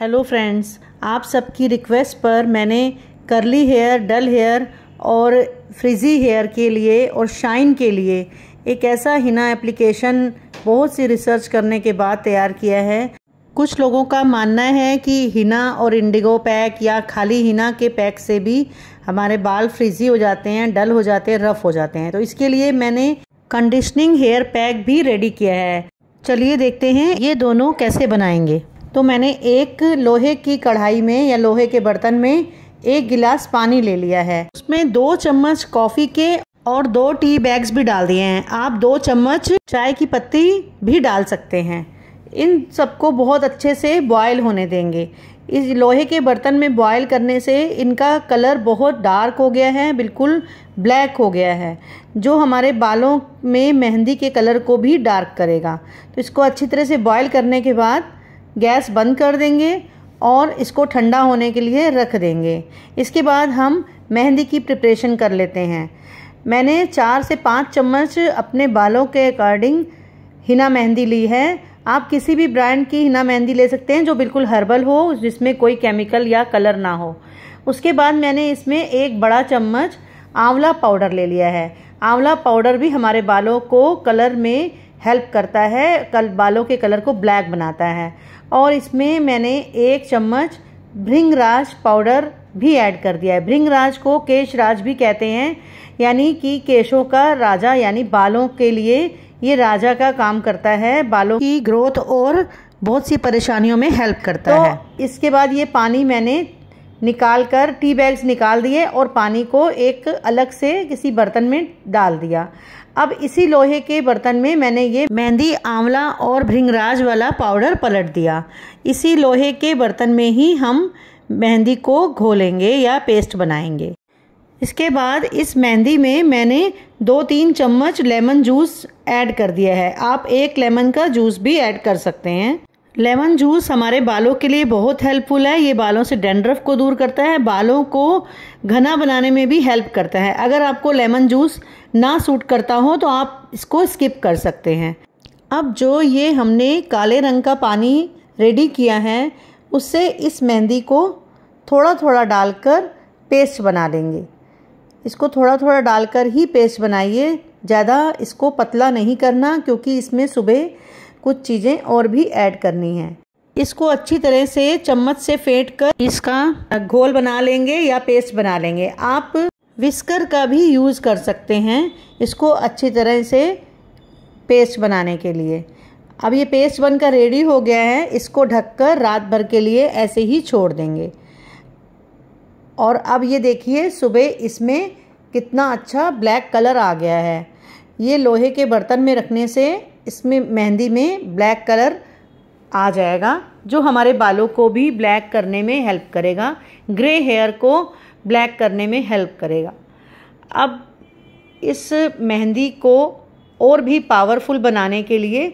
hello friends आप सबकी request पर मैंने करली हेयर डल हेयर और फ्रिजी हेयर के लिए और शाइन के लिए एक ऐसा हिना एप्लीकेशन बहुत सी रिसर्च करने के बाद तैयार किया है कुछ लोगों का मानना है कि हिना और इंडिगो पैक या खाली हिना के पैक से भी हमारे बाल फ्रिजी हो जाते हैं डल हो जाते हैं रफ़ हो जाते हैं तो इसके लिए मैंने कंडीशनिंग हेयर पैक भी रेडी किया है चलिए देखते हैं ये दोनों कैसे बनाएंगे तो मैंने एक लोहे की कढ़ाई में या लोहे के बर्तन में एक गिलास पानी ले लिया है उसमें दो चम्मच कॉफ़ी के और दो टी बैग्स भी डाल दिए हैं आप दो चम्मच चाय की पत्ती भी डाल सकते हैं इन सबको बहुत अच्छे से बॉयल होने देंगे इस लोहे के बर्तन में बॉयल करने से इनका कलर बहुत डार्क हो गया है बिल्कुल ब्लैक हो गया है जो हमारे बालों में मेहंदी के कलर को भी डार्क करेगा तो इसको अच्छी तरह से बॉयल करने के बाद गैस बंद कर देंगे और इसको ठंडा होने के लिए रख देंगे इसके बाद हम मेहंदी की प्रिपरेशन कर लेते हैं मैंने चार से पाँच चम्मच अपने बालों के अकॉर्डिंग हिना मेहंदी ली है आप किसी भी ब्रांड की हिना मेहंदी ले सकते हैं जो बिल्कुल हर्बल हो जिसमें कोई केमिकल या कलर ना हो उसके बाद मैंने इसमें एक बड़ा चम्मच आंवला पाउडर ले लिया है आंवला पाउडर भी हमारे बालों को कलर में हेल्प करता है कल बालों के कलर को ब्लैक बनाता है और इसमें मैंने एक चम्मच भृंगराज पाउडर भी ऐड कर दिया है भृंगराज को केशराज भी कहते हैं यानी कि केशों का राजा यानी बालों के लिए ये राजा का काम करता है बालों की ग्रोथ और बहुत सी परेशानियों में हेल्प करता तो है इसके बाद ये पानी मैंने निकाल कर टी बैग्स निकाल दिए और पानी को एक अलग से किसी बर्तन में डाल दिया अब इसी लोहे के बर्तन में मैंने ये मेहंदी आंवला और भृंगराज वाला पाउडर पलट दिया इसी लोहे के बर्तन में ही हम मेहंदी को घोलेंगे या पेस्ट बनाएंगे इसके बाद इस मेहंदी में मैंने दो तीन चम्मच लेमन जूस ऐड कर दिया है आप एक लेमन का जूस भी ऐड कर सकते हैं लेमन जूस हमारे बालों के लिए बहुत हेल्पफुल है ये बालों से डेंड्रफ को दूर करता है बालों को घना बनाने में भी हेल्प करता है अगर आपको लेमन जूस ना सूट करता हो तो आप इसको स्किप कर सकते हैं अब जो ये हमने काले रंग का पानी रेडी किया है उससे इस मेहंदी को थोड़ा थोड़ा डालकर पेस्ट बना लेंगे इसको थोड़ा थोड़ा डालकर ही पेस्ट बनाइए ज़्यादा इसको पतला नहीं करना क्योंकि इसमें सुबह कुछ चीज़ें और भी ऐड करनी है इसको अच्छी तरह से चम्मच से फेंट कर इसका घोल बना लेंगे या पेस्ट बना लेंगे आप विस्कर का भी यूज़ कर सकते हैं इसको अच्छी तरह से पेस्ट बनाने के लिए अब ये पेस्ट बनकर रेडी हो गया है इसको ढककर रात भर के लिए ऐसे ही छोड़ देंगे और अब ये देखिए सुबह इसमें कितना अच्छा ब्लैक कलर आ गया है ये लोहे के बर्तन में रखने से इसमें मेहंदी में ब्लैक कलर आ जाएगा जो हमारे बालों को भी ब्लैक करने में हेल्प करेगा ग्रे हेयर को ब्लैक करने में हेल्प करेगा अब इस मेहंदी को और भी पावरफुल बनाने के लिए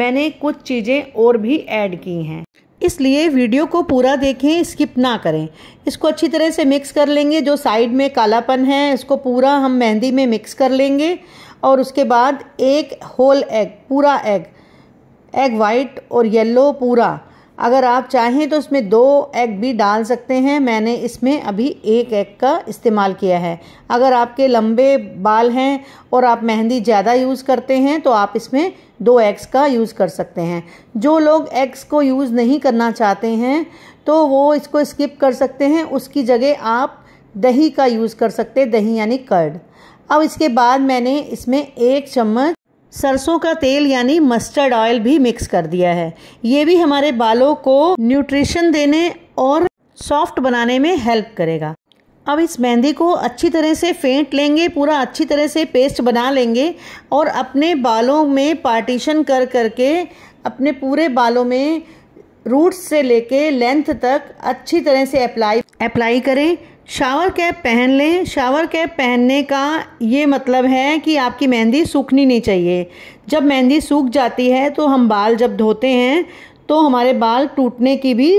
मैंने कुछ चीज़ें और भी ऐड की हैं इसलिए वीडियो को पूरा देखें स्किप ना करें इसको अच्छी तरह से मिक्स कर लेंगे जो साइड में कालापन है इसको पूरा हम मेहंदी में मिक्स कर लेंगे और उसके बाद एक होल एग पूरा एग एग वाइट और येलो पूरा अगर आप चाहें तो इसमें दो एग भी डाल सकते हैं मैंने इसमें अभी एक एग का इस्तेमाल किया है अगर आपके लंबे बाल हैं और आप मेहंदी ज़्यादा यूज़ करते हैं तो आप इसमें दो एग्स का यूज़ कर सकते हैं जो लोग एग्स को यूज़ नहीं करना चाहते हैं तो वो इसको स्किप कर सकते हैं उसकी जगह आप दही का यूज़ कर सकते दही यानी कर्ड अब इसके बाद मैंने इसमें एक चम्मच सरसों का तेल यानी मस्टर्ड ऑयल भी मिक्स कर दिया है ये भी हमारे बालों को न्यूट्रिशन देने और सॉफ्ट बनाने में हेल्प करेगा अब इस मेहंदी को अच्छी तरह से फेंट लेंगे पूरा अच्छी तरह से पेस्ट बना लेंगे और अपने बालों में पार्टीशन कर करके अपने पूरे बालों में रूट्स से लेके लेंथ तक अच्छी तरह से अप्लाई अप्लाई करें शावर कैप पहन लें शावर कैप पहनने का ये मतलब है कि आपकी मेहंदी सूखनी नहीं चाहिए जब मेहंदी सूख जाती है तो हम बाल जब धोते हैं तो हमारे बाल टूटने की भी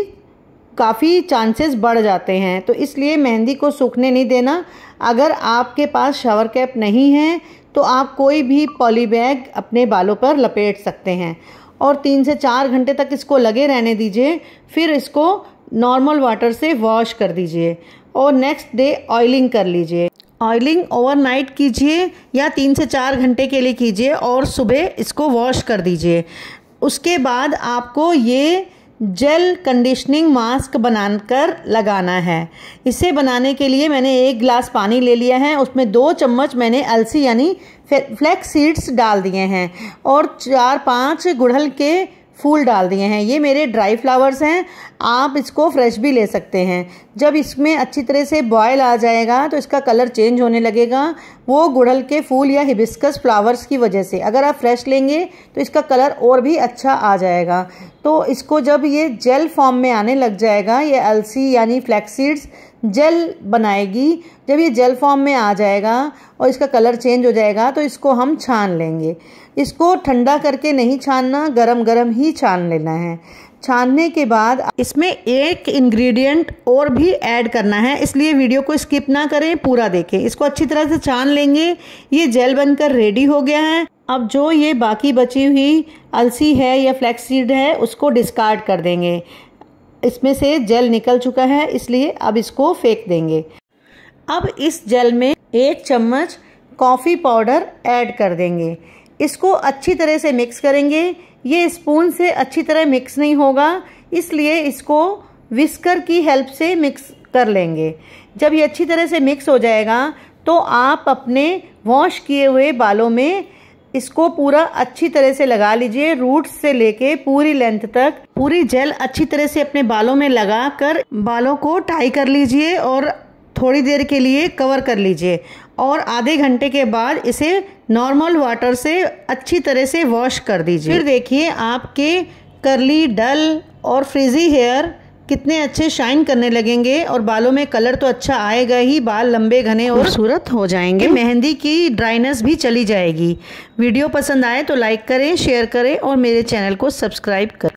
काफ़ी चांसेस बढ़ जाते हैं तो इसलिए मेहंदी को सूखने नहीं देना अगर आपके पास शावर कैप नहीं है तो आप कोई भी पॉली बैग अपने बालों पर लपेट सकते हैं और तीन से चार घंटे तक इसको लगे रहने दीजिए फिर इसको नॉर्मल वाटर से वॉश कर दीजिए और नेक्स्ट डे ऑयलिंग कर लीजिए ऑयलिंग ओवरनाइट कीजिए या तीन से चार घंटे के लिए कीजिए और सुबह इसको वॉश कर दीजिए उसके बाद आपको ये जेल कंडीशनिंग मास्क बनाकर लगाना है इसे बनाने के लिए मैंने एक गिलास पानी ले लिया है उसमें दो चम्मच मैंने अलसी यानी फ्लैक्स सीड्स डाल दिए हैं और चार पांच गुड़हल के फूल डाल दिए हैं ये मेरे ड्राई फ्लावर्स हैं आप इसको फ्रेश भी ले सकते हैं जब इसमें अच्छी तरह से बॉयल आ जाएगा तो इसका कलर चेंज होने लगेगा वो गुड़हल के फूल या हिबिस्कस फ्लावर्स की वजह से अगर आप फ्रेश लेंगे तो इसका कलर और भी अच्छा आ जाएगा तो इसको जब ये जेल फॉर्म में आने लग जाएगा ये अलसी यानी फ्लैक्सीड्स जेल बनाएगी जब ये जेल फॉर्म में आ जाएगा और इसका कलर चेंज हो जाएगा तो इसको हम छान लेंगे इसको ठंडा करके नहीं छानना गरम गरम ही छान लेना है छानने के बाद इसमें एक इंग्रेडिएंट और भी ऐड करना है इसलिए वीडियो को स्किप ना करें पूरा देखें इसको अच्छी तरह से छान लेंगे ये जेल बनकर रेडी हो गया है अब जो ये बाकी बची हुई अलसी है या फ्लैक्सीड है उसको डिस्कार्ड कर देंगे इसमें से जेल निकल चुका है इसलिए अब इसको फेंक देंगे अब इस जेल में एक चम्मच कॉफ़ी पाउडर ऐड कर देंगे इसको अच्छी तरह से मिक्स करेंगे ये स्पून से अच्छी तरह मिक्स नहीं होगा इसलिए इसको विस्कर की हेल्प से मिक्स कर लेंगे जब ये अच्छी तरह से मिक्स हो जाएगा तो आप अपने वॉश किए हुए बालों में इसको पूरा अच्छी तरह से लगा लीजिए रूट से लेके पूरी लेंथ तक पूरी जेल अच्छी तरह से अपने बालों में लगा कर बालों को टाई कर लीजिए और थोड़ी देर के लिए कवर कर लीजिए और आधे घंटे के बाद इसे नॉर्मल वाटर से अच्छी तरह से वॉश कर दीजिए फिर देखिए आपके करली डल और फ्रिजी हेयर कितने अच्छे शाइन करने लगेंगे और बालों में कलर तो अच्छा आएगा ही बाल लंबे घने और सूरत हो जाएंगे मेहंदी की ड्राइनेस भी चली जाएगी वीडियो पसंद आए तो लाइक करें शेयर करें और मेरे चैनल को सब्सक्राइब करें